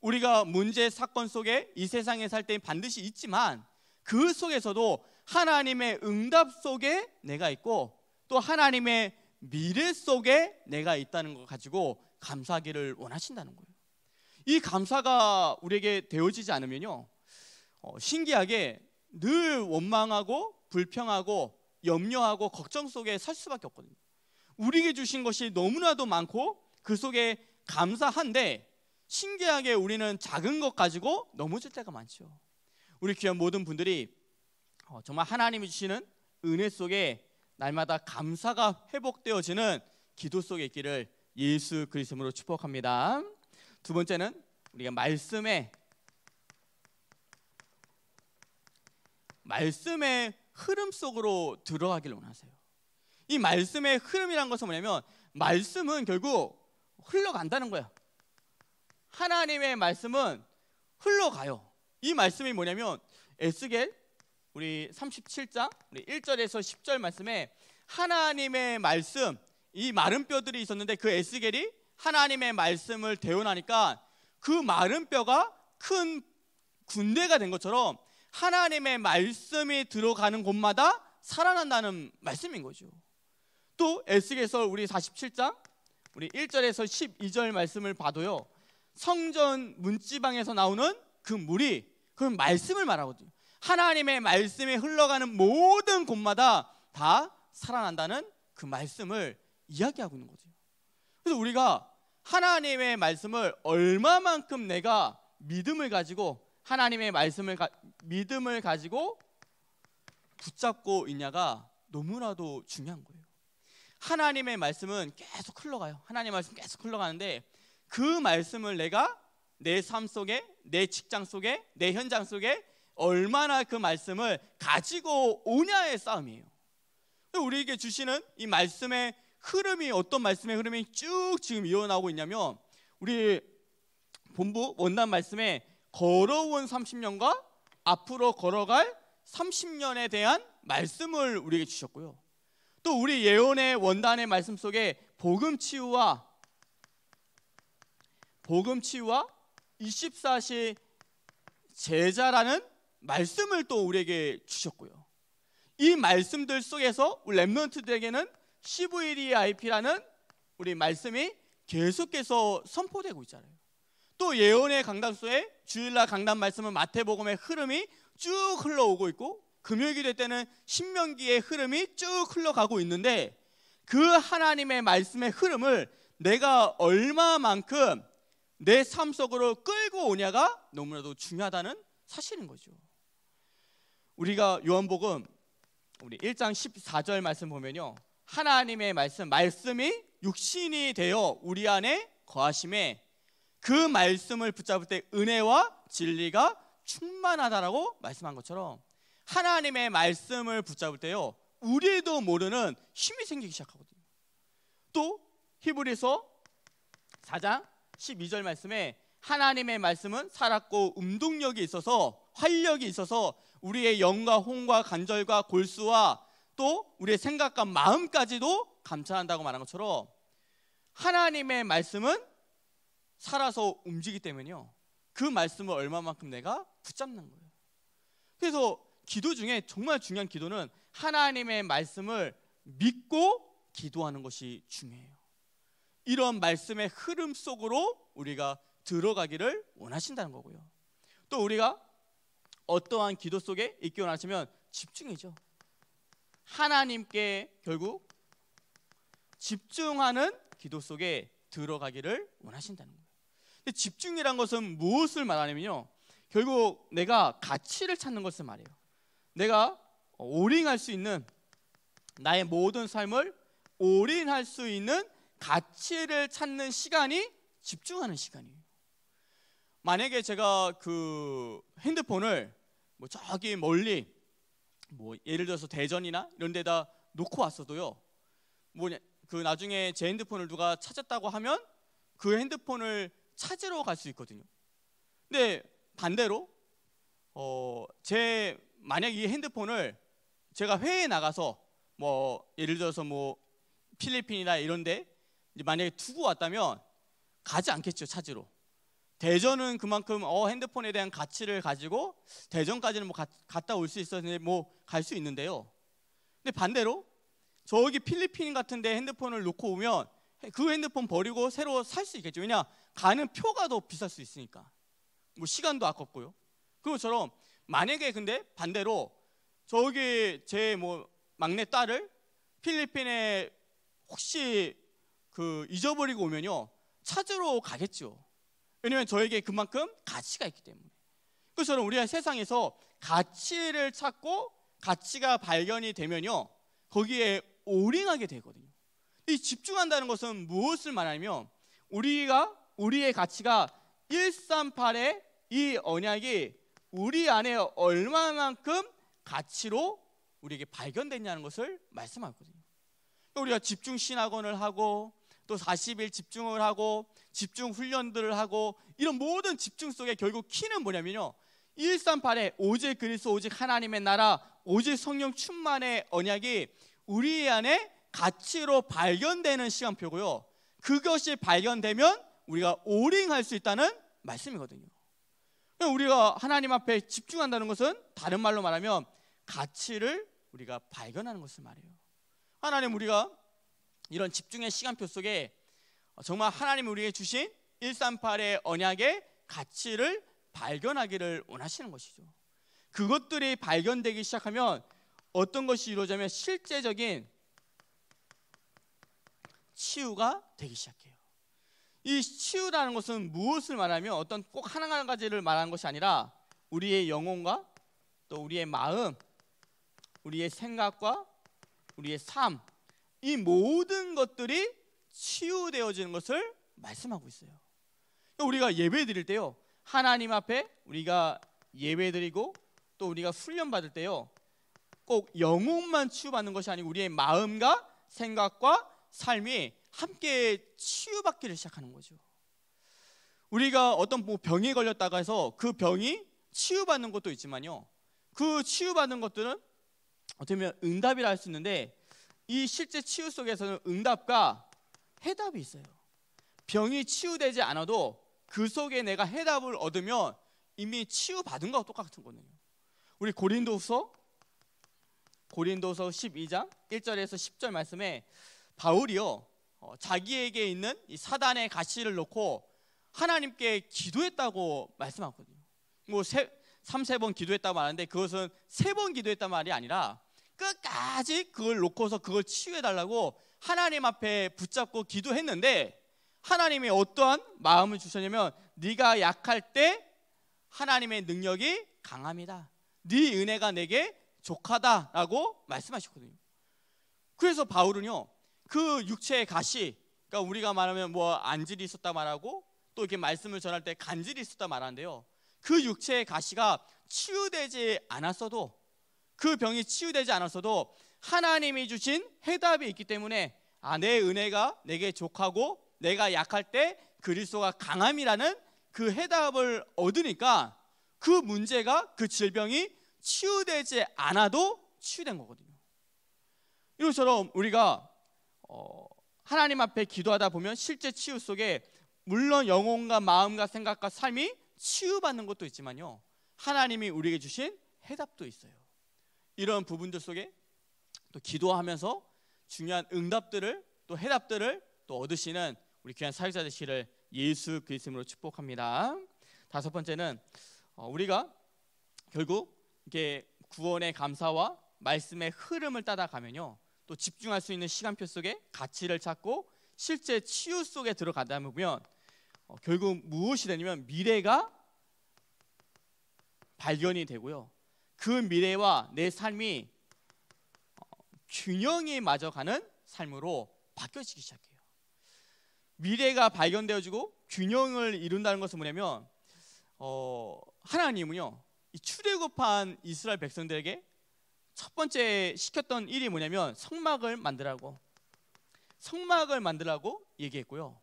우리가 문제 사건 속에 이 세상에 살 때 반드시 있지만 그 속에서도 하나님의 응답 속에 내가 있고 또 하나님의 미래 속에 내가 있다는 것 가지고 감사하기를 원하신다는 거예요. 이 감사가 우리에게 되어지지 않으면요. 어, 신기하게 늘 원망하고 불평하고 염려하고 걱정 속에 살 수밖에 없거든요. 우리에게 주신 것이 너무나도 많고 그 속에 감사한데 신기하게 우리는 작은 것 가지고 넘어질 때가 많죠. 우리 귀한 모든 분들이 어, 정말 하나님이 주시는 은혜 속에 날마다 감사가 회복되어지는 기도 속에 있기를 예수 그리스도로 축복합니다. 두 번째는 우리가 말씀에 말씀에 흐름 속으로 들어가길 원하세요. 이 말씀의 흐름이란 것은 뭐냐면 말씀은 결국 흘러간다는 거야. 하나님의 말씀은 흘러가요. 이 말씀이 뭐냐면 에스겔 우리 37장 우리 1절에서 10절 말씀에 하나님의 말씀 이 마른 뼈들이 있었는데 그 에스겔이 하나님의 말씀을 대원하니까 그 마른 뼈가 큰 군대가 된 것처럼 하나님의 말씀이 들어가는 곳마다 살아난다는 말씀인 거죠. 또 에스겔서 우리 47장 우리 1절에서 12절 말씀을 봐도요. 성전 문지방에서 나오는 그 물이 그 말씀을 말하거든요. 하나님의 말씀이 흘러가는 모든 곳마다 다 살아난다는 그 말씀을 이야기하고 있는 거죠. 그래서 우리가 하나님의 말씀을 얼마만큼 내가 믿음을 가지고 하나님의 말씀을 가, 믿음을 가지고 붙잡고 있냐가 너무나도 중요한 거예요. 하나님의 말씀은 계속 흘러가요. 하나님의 말씀 계속 흘러가는데 그 말씀을 내가 내 삶 속에, 내 직장 속에, 내 현장 속에 얼마나 그 말씀을 가지고 오냐의 싸움이에요. 우리에게 주시는 이 말씀의 흐름이 어떤 말씀의 흐름이 쭉 지금 이어나오고 있냐면 우리 본부 원단 말씀에 걸어온 30년과 앞으로 걸어갈 30년에 대한 말씀을 우리에게 주셨고요. 또 우리 예언의 원단의 말씀 속에 복음 치유와 복음 치유와 24시 제자라는 말씀을 또 우리에게 주셨고요. 이 말씀들 속에서 우리 랩런트들에게는 CVDIP라는 우리 말씀이 계속해서 선포되고 있잖아요. 또 예언의 강단수에 주일날 강단 말씀은 마태복음의 흐름이 쭉 흘러오고 있고 금요일이 될 때는 신명기의 흐름이 쭉 흘러가고 있는데 그 하나님의 말씀의 흐름을 내가 얼마만큼 내 삶 속으로 끌고 오냐가 너무나도 중요하다는 사실인 거죠. 우리가 요한복음 우리 1장 14절 말씀 보면요. 하나님의 말씀 말씀이 육신이 되어 우리 안에 거하심에 그 말씀을 붙잡을 때 은혜와 진리가 충만하다라고 말씀한 것처럼 하나님의 말씀을 붙잡을 때요 우리도 모르는 힘이 생기기 시작하거든요. 또 히브리서 4장 12절 말씀에 하나님의 말씀은 살았고 운동력이 있어서 활력이 있어서 우리의 영과 혼과 관절과 골수와 또 우리의 생각과 마음까지도 감찰한다고 말한 것처럼 하나님의 말씀은 살아서 움직이기 때문에요. 그 말씀을 얼마만큼 내가 붙잡는 거예요. 그래서 기도 중에 정말 중요한 기도는 하나님의 말씀을 믿고 기도하는 것이 중요해요. 이런 말씀의 흐름 속으로 우리가 들어가기를 원하신다는 거고요. 또 우리가 어떠한 기도 속에 있기 원하시면 집중이죠. 하나님께 결국 집중하는 기도 속에 들어가기를 원하신다는 거예요. 집중이란 것은 무엇을 말하냐면요. 결국 내가 가치를 찾는 것을 말해요. 내가 올인할 수 있는 나의 모든 삶을 올인할 수 있는 가치를 찾는 시간이 집중하는 시간이에요. 만약에 제가 그 핸드폰을 뭐 저기 멀리 뭐 예를 들어서 대전이나 이런 데다 놓고 왔어도요. 뭐그 냐 나중에 제 핸드폰을 누가 찾았다고 하면 그 핸드폰을 찾으러 갈 수 있거든요. 근데 반대로 어, 제 만약 이 핸드폰을 제가 회에 나가서 뭐 예를 들어서 뭐 필리핀이나 이런데 만약에 두고 왔다면 가지 않겠죠 찾으러. 대전은 그만큼 어 핸드폰에 대한 가치를 가지고 대전까지는 뭐 가, 갔다 올 수 있었는데 뭐갈 수 있는데요. 근데 반대로 저기 필리핀 같은데 핸드폰을 놓고 오면 그 핸드폰 버리고 새로 살 수 있겠죠. 왜냐 가는 표가 더 비쌀 수 있으니까 뭐 시간도 아깝고요. 그것처럼 만약에 근데 반대로 저기 제뭐 막내 딸을 필리핀에 혹시 그 잊어버리고 오면요 찾으러 가겠죠. 왜냐면 저에게 그만큼 가치가 있기 때문에. 그것처럼 우리가 세상에서 가치를 찾고 가치가 발견이 되면요 거기에 올인하게 되거든요. 이 집중한다는 것은 무엇을 말하면 우리가 우리의 가치가 138의 이 언약이 우리 안에 얼마만큼 가치로 우리에게 발견됐냐는 것을 말씀하거든요. 그러니까 우리가 집중 신학원을 하고 또 40일 집중을 하고 집중 훈련들을 하고 이런 모든 집중 속에 결국 키는 뭐냐면요. 138에 오직 그리스도 오직 하나님의 나라 오직 성령 충만의 언약이 우리 안에 가치로 발견되는 시간표고요. 그것이 발견되면 우리가 오링할 수 있다는 말씀이거든요. 그러니까 우리가 하나님 앞에 집중한다는 것은 다른 말로 말하면 가치를 우리가 발견하는 것을 말해요. 하나님 우리가 이런 집중의 시간표 속에 정말 하나님 우리에게 주신 138의 언약의 가치를 발견하기를 원하시는 것이죠. 그것들이 발견되기 시작하면 어떤 것이 이루어지면 실제적인 치유가 되기 시작해요. 이 치유라는 것은 무엇을 말하면 어떤 꼭 하나 가지를 말하는 것이 아니라 우리의 영혼과 또 우리의 마음, 우리의 생각과 우리의 삶, 이 모든 것들이 치유되어지는 것을 말씀하고 있어요. 그러니까 우리가 예배 드릴 때요. 하나님 앞에 우리가 예배 드리고 또 우리가 훈련 받을 때요. 꼭 영혼만 치유받는 것이 아니고 우리의 마음과 생각과 삶이 함께 치유받기를 시작하는 거죠. 우리가 어떤 뭐 병에 걸렸다가 해서 그 병이 치유받는 것도 있지만요. 그 치유받는 것들은 어떻게 보면 응답이라 할 수 있는데 이 실제 치유 속에서는 응답과 해답이 있어요. 병이 치유되지 않아도 그 속에 내가 해답을 얻으면 이미 치유받은 거와 똑같은 거네요. 우리 고린도서 고린도서 12장 1절에서 10절 말씀에 바울이요 어, 자기에게 있는 사단의 가시를 놓고 하나님께 기도했다고 말씀하거든요. 뭐 세, 3, 세번 기도했다고 말하는데 그것은 세 번 기도했단 말이 아니라 끝까지 그걸 놓고서 그걸 치유해달라고 하나님 앞에 붙잡고 기도했는데 하나님이 어떠한 마음을 주셨냐면 네가 약할 때 하나님의 능력이 강합니다. 네 은혜가 내게 족하다라고 말씀하셨거든요. 그래서 바울은요. 그 육체의 가시, 그러니까 우리가 말하면 뭐 안질이 있었다 말하고 또 이렇게 말씀을 전할 때 간질이 있었다 말하는데요. 그 육체의 가시가 치유되지 않았어도 그 병이 치유되지 않았어도 하나님이 주신 해답이 있기 때문에 아, 내 은혜가 내게 족하고 내가 약할 때 그리스도가 강함이라는 그 해답을 얻으니까 그 문제가 그 질병이 치유되지 않아도 치유된 거거든요. 이것처럼 우리가 어, 하나님 앞에 기도하다 보면 실제 치유 속에 물론 영혼과 마음과 생각과 삶이 치유받는 것도 있지만요. 하나님이 우리에게 주신 해답도 있어요. 이런 부분들 속에 또 기도하면서 중요한 응답들을 또 해답들을 또 얻으시는 우리 귀한 사역자 되시를 예수 그리스도로 축복합니다. 다섯 번째는 어, 우리가 결국 이게 구원의 감사와 말씀의 흐름을 따라가면요. 또 집중할 수 있는 시간표 속에 가치를 찾고 실제 치유 속에 들어간다 보면 어, 결국 무엇이 되냐면 미래가 발견이 되고요. 그 미래와 내 삶이 어, 균형이 맞아가는 삶으로 바뀌어지기 시작해요. 미래가 발견되어지고 균형을 이룬다는 것은 뭐냐면 어, 하나님은요 이 출애굽한 이스라엘 백성들에게 첫 번째 시켰던 일이 뭐냐면 성막을 만들라고 성막을 만들라고 얘기했고요.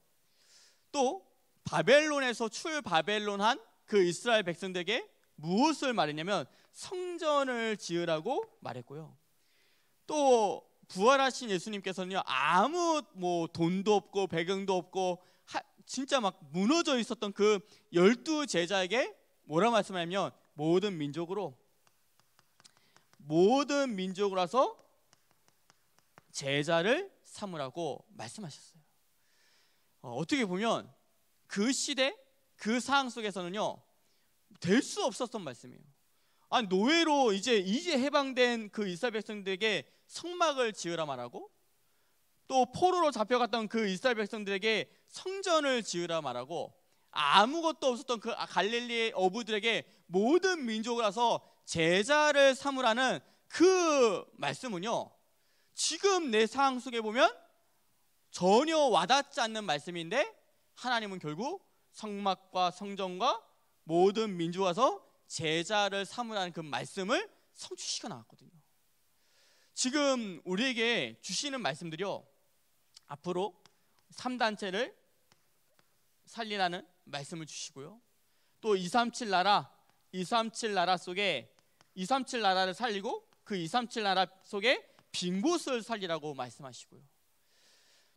또 바벨론에서 출 바벨론한 그 이스라엘 백성들에게 무엇을 말했냐면 성전을 지으라고 말했고요. 또 부활하신 예수님께서는요 아무 뭐 돈도 없고 배경도 없고 하, 진짜 막 무너져 있었던 그 열두 제자에게 뭐라 말씀하냐면 모든 민족으로 모든 민족으로서 제자를 삼으라고 말씀하셨어요. 어, 떻게 보면 그 시대 그 상황 속에서는요 될 수 없었던 말씀이에요. 아니 노예로 이제 이제 해방된 그 이스라엘 백성들에게 성막을 지으라 말하고 또 포로로 잡혀갔던 그 이스라엘 백성들에게 성전을 지으라 말하고 아무것도 없었던 그 아, 갈릴리의 어부들에게 모든 민족을 와서 제자를 삼으라는 그 말씀은요. 지금 내 상황 속에 보면 전혀 와닿지 않는 말씀인데 하나님은 결국 성막과 성전과 모든 민족와서 제자를 삼으라는 그 말씀을 성취시켜 나왔거든요. 지금 우리에게 주시는 말씀들이요. 앞으로 3단체를 살리라는 말씀을 주시고요. 또237 나라, 237 나라 속에 237 나라를 살리고 그 237 나라 속에 빈 곳을 살리라고 말씀하시고요.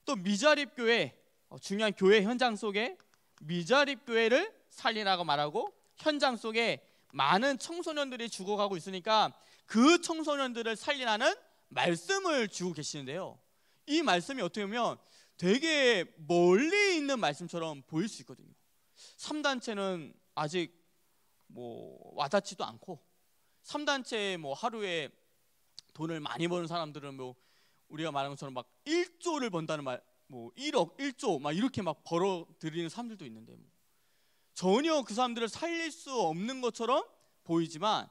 또 미자립 교회 어, 중요한 교회 현장 속에 미자립 교회를 살리라고 말하고 현장 속에 많은 청소년들이 죽어가고 있으니까 그 청소년들을 살리라는 말씀을 주고 계시는데요. 이 말씀이 어떻게 보면 되게 멀리 있는 말씀처럼 보일 수 있거든요. 3단체는 아직 뭐 와닿지도 않고 3단체 뭐 하루에 돈을 많이 버는 사람들은 뭐 우리가 말한 것처럼 막 1조를 번다는 말, 뭐 1억, 1조 막 이렇게 막 벌어 들이는 사람들도 있는데 뭐. 전혀 그 사람들을 살릴 수 없는 것처럼 보이지만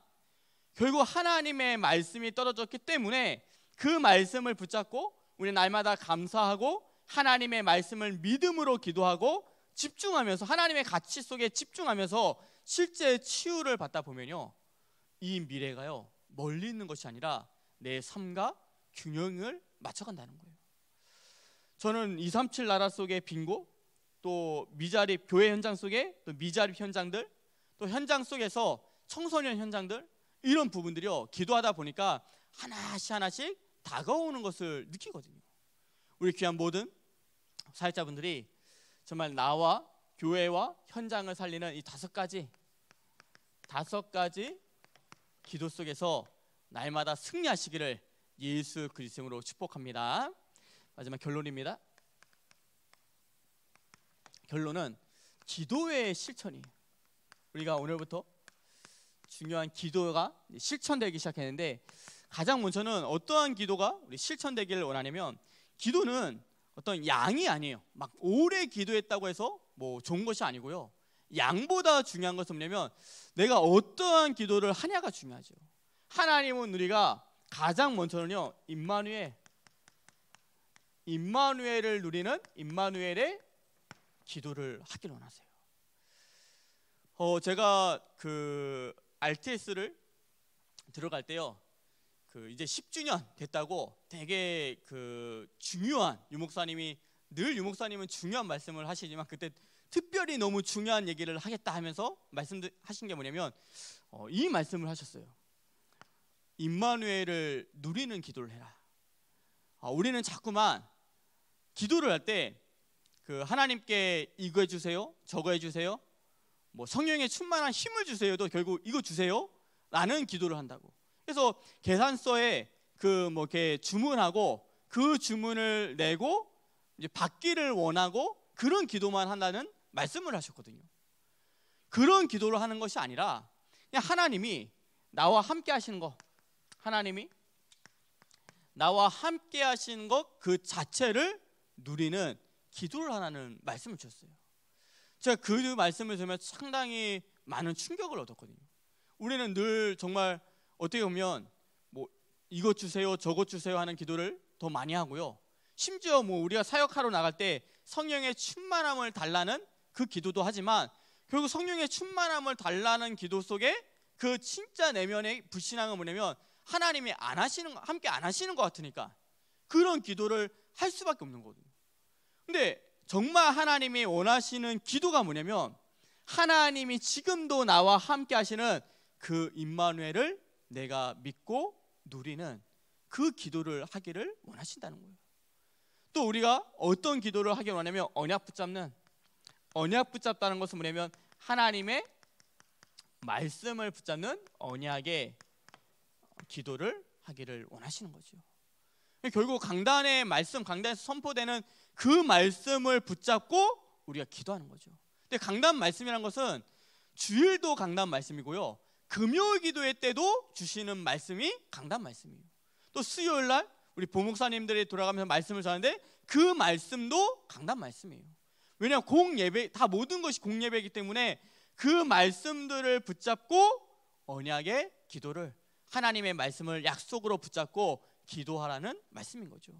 결국 하나님의 말씀이 떨어졌기 때문에 그 말씀을 붙잡고 우리 날마다 감사하고 하나님의 말씀을 믿음으로 기도하고 집중하면서 하나님의 가치 속에 집중하면서 실제 치유를 받다 보면요. 이 미래가요 멀리 있는 것이 아니라 내 삶과 균형을 맞춰간다는 거예요. 저는 237 나라 속의 빈고 또 미자립 교회 현장 속에 또 미자립 현장들 또 현장 속에서 청소년 현장들 이런 부분들이요 기도하다 보니까 하나씩 하나씩 다가오는 것을 느끼거든요. 우리 귀한 모든 사역자분들이 정말 나와 교회와 현장을 살리는 이 다섯 가지 다섯 가지 기도 속에서 날마다 승리하시기를 예수 그리스도로 축복합니다. 마지막 결론입니다. 결론은 기도의 실천이 우리가 오늘부터 중요한 기도가 실천되기 시작했는데 가장 먼저는 어떠한 기도가 우리 실천되기를 원하냐면 기도는 어떤 양이 아니에요. 막 오래 기도했다고 해서 뭐 좋은 것이 아니고요. 양보다 중요한 것은 뭐냐면 내가 어떠한 기도를 하냐가 중요하죠. 하나님은 우리가 가장 먼저는요. 임마누엘 임마누엘을 누리는 임마누엘의 기도를 하길 원하세요. 어 제가 그 RTS를 들어갈 때요. 그 이제 10주년 됐다고 되게 그 중요한 유목사님이 늘 유목사님은 중요한 말씀을 하시지만 그때 특별히 너무 중요한 얘기를 하겠다 하면서 말씀하신 게 뭐냐면 어, 이 말씀을 하셨어요. 임마누엘을 누리는 기도를 해라. 아, 우리는 자꾸만 기도를 할 때 그 하나님께 이거 해주세요, 저거 해주세요, 뭐 성령의 충만한 힘을 주세요도 결국 이거 주세요라는 기도를 한다고. 그래서 계산서에 그뭐이 주문하고 그 주문을 내고 이제 받기를 원하고 그런 기도만 한다는 말씀을 하셨거든요. 그런 기도를 하는 것이 아니라 그냥 하나님이 나와 함께 하시는 것, 하나님이 나와 함께 하시는 것 그 자체를 누리는 기도를 하나는 말씀을 주셨어요. 제가 그 말씀을 들으면 상당히 많은 충격을 얻었거든요. 우리는 늘 정말 어떻게 보면 뭐 이것 주세요, 저것 주세요 하는 기도를 더 많이 하고요. 심지어 뭐 우리가 사역하러 나갈 때 성령의 충만함을 달라는 그 기도도 하지만 결국 성령의 충만함을 달라는 기도 속에 그 진짜 내면의 불신앙은 뭐냐면 하나님이 안 하시는 함께 안 하시는 것 같으니까 그런 기도를 할 수밖에 없는 거거든요. 근데 정말 하나님이 원하시는 기도가 뭐냐면 하나님이 지금도 나와 함께 하시는 그 임마누엘을 내가 믿고 누리는 그 기도를 하기를 원하신다는 거예요. 또 우리가 어떤 기도를 하기 원하냐면 언약 붙잡는 언약 붙잡다는 것은 뭐냐면 하나님의 말씀을 붙잡는 언약의 기도를 하기를 원하시는 거죠. 결국 강단의 말씀, 강단에서 선포되는 그 말씀을 붙잡고 우리가 기도하는 거죠. 근데 강단 말씀이란 것은 주일도 강단 말씀이고요. 금요일 기도회 때도 주시는 말씀이 강단 말씀이에요. 또 수요일 날 우리 보목사님들이 돌아가면서 말씀을 전하는데 그 말씀도 강단 말씀이에요. 왜냐하면 공예배 다 모든 것이 공예배이기 때문에 그 말씀들을 붙잡고 언약의 기도를 하나님의 말씀을 약속으로 붙잡고 기도하라는 말씀인 거죠.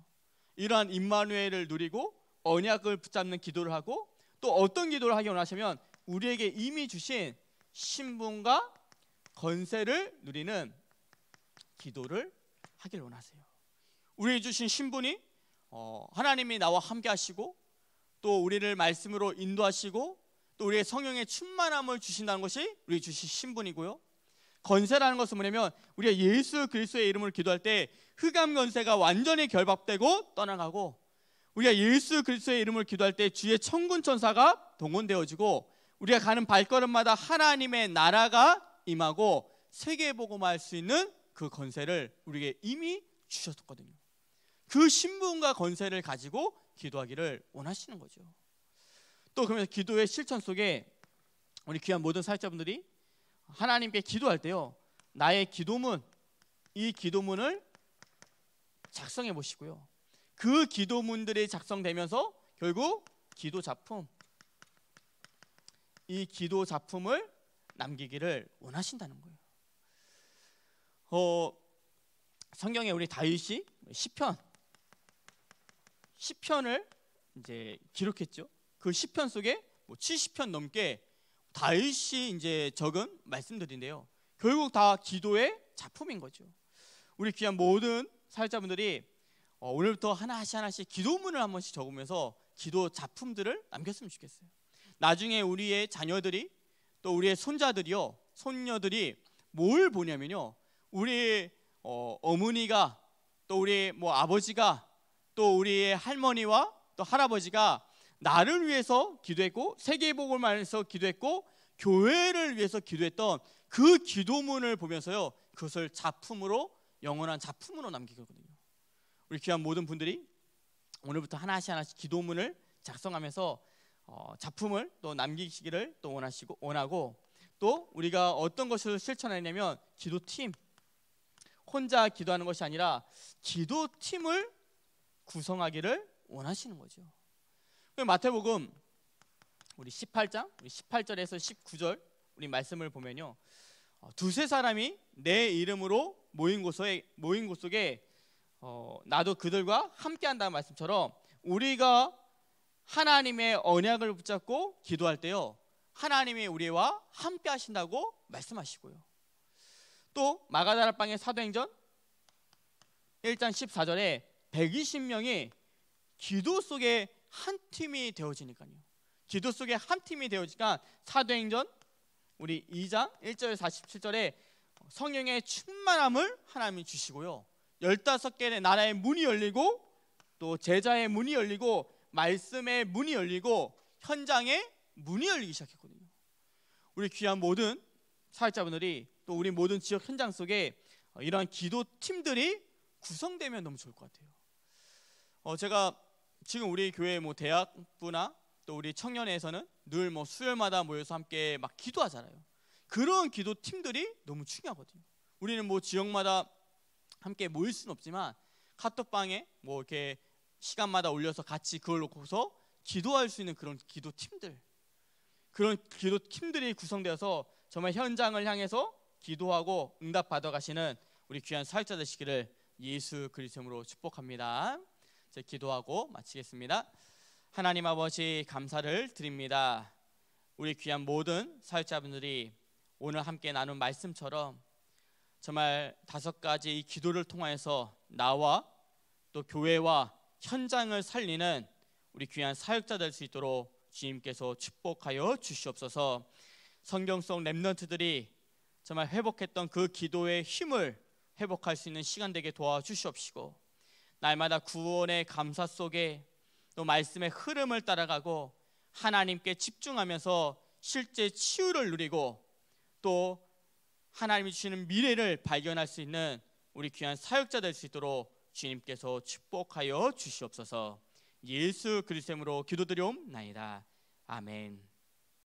이러한 임마누엘을 누리고 언약을 붙잡는 기도를 하고 또 어떤 기도를 하기 원하시면 우리에게 이미 주신 신분과 건세를 누리는 기도를 하길 원하세요. 우리 주신 신분이 어, 하나님이 나와 함께 하시고 또 우리를 말씀으로 인도하시고 또 우리의 성령의 충만함을 주신다는 것이 우리 주신 신분이고요. 건세라는 것은 뭐냐면 우리가 예수 그리스도의 이름을 기도할 때 흑암 건세가 완전히 결박되고 떠나가고 우리가 예수 그리스도의 이름을 기도할 때 주의 천군 천사가 동원되어지고 우리가 가는 발걸음마다 하나님의 나라가 임하고 세계 복음할 수 있는 그 건세를 우리에게 이미 주셨거든요. 그 신분과 건세를 가지고 기도하기를 원하시는 거죠. 또그러면 기도의 실천 속에 우리 귀한 모든 사역자분들이 하나님께 기도할 때요. 나의 기도문 이 기도문을 작성해 보시고요. 그 기도문들이 작성되면서 결국 기도 작품 이 기도 작품을 남기기를 원하신다는 거예요. 어, 성경에 우리 다윗이 시편 시편을 이제 기록했죠. 그 시편 속에 뭐 70편 넘게 다윗이 이제 적은 말씀들인데요. 결국 다 기도의 작품인 거죠. 우리 귀한 모든 사역자분들이 어, 오늘부터 하나씩 하나씩 기도문을 한 번씩 적으면서 기도 작품들을 남겼으면 좋겠어요. 나중에 우리의 자녀들이 또 우리의 손자들이요, 손녀들이 뭘 보냐면요, 우리 어, 어머니가 또 우리 뭐 아버지가 또 우리의 할머니와 또 할아버지가 나를 위해서 기도했고 세계복을 말해서 기도했고 교회를 위해서 기도했던 그 기도문을 보면서요 그것을 작품으로 영원한 작품으로 남기거든요. 우리 귀한 모든 분들이 오늘부터 하나씩 하나씩 기도문을 작성하면서 어, 작품을 또 남기시기를 또 원하시고 원하고 또 우리가 어떤 것을 실천하냐면 기도팀 혼자 기도하는 것이 아니라 기도팀을 구성하기를 원하시는 거죠. 마태복음 우리 18장, 우리 18절에서 19절 우리 말씀을 보면요. 어, 두세 사람이 내 이름으로 모인 곳에 모인 곳 속에 어, 나도 그들과 함께 한다는 말씀처럼 우리가 하나님의 언약을 붙잡고 기도할 때요. 하나님이 우리와 함께 하신다고 말씀하시고요. 또 마가다라방의 사도행전 1장 14절에 120명이 기도 속에 한 팀이 되어지니까요. 기도 속에 한 팀이 되어지니까 사도행전 우리 2장 1절 47절에 성령의 충만함을 하나님이 주시고요. 15개의 나라의 문이 열리고 또 제자의 문이 열리고 말씀의 문이 열리고 현장의 문이 열리기 시작했거든요. 우리 귀한 모든 사역자분들이 또 우리 모든 지역 현장 속에 이러한 기도 팀들이 구성되면 너무 좋을 것 같아요. 어 제가 지금 우리 교회 뭐 대학부나 또 우리 청년회에서는 늘 뭐 수요일마다 모여서 함께 막 기도하잖아요. 그런 기도 팀들이 너무 중요하거든요. 우리는 뭐 지역마다 함께 모일 수는 없지만 카톡방에 뭐 이렇게 시간마다 올려서 같이 그걸 놓고서 기도할 수 있는 그런 기도 팀들 그런 기도 팀들이 구성되어서 정말 현장을 향해서 기도하고 응답 받아 가시는 우리 귀한 사역자 되시기를 예수 그리스도로 축복합니다. 이제 기도하고 마치겠습니다. 하나님 아버지 감사를 드립니다. 우리 귀한 모든 사역자분들이 오늘 함께 나눈 말씀처럼 정말 다섯 가지 이 기도를 통하여서 나와 또 교회와 현장을 살리는 우리 귀한 사역자 될 수 있도록 주님께서 축복하여 주시옵소서. 성경 속 랩런트들이 정말 회복했던 그 기도의 힘을 회복할 수 있는 시간 되게 도와주시옵시고 날마다 구원의 감사 속에 또 말씀의 흐름을 따라가고 하나님께 집중하면서 실제 치유를 누리고 또 하나님이 주시는 미래를 발견할 수 있는 우리 귀한 사역자 될 수 있도록 주님께서 축복하여 주시옵소서. 예수 그리스도로 기도드리옵나이다. 아멘.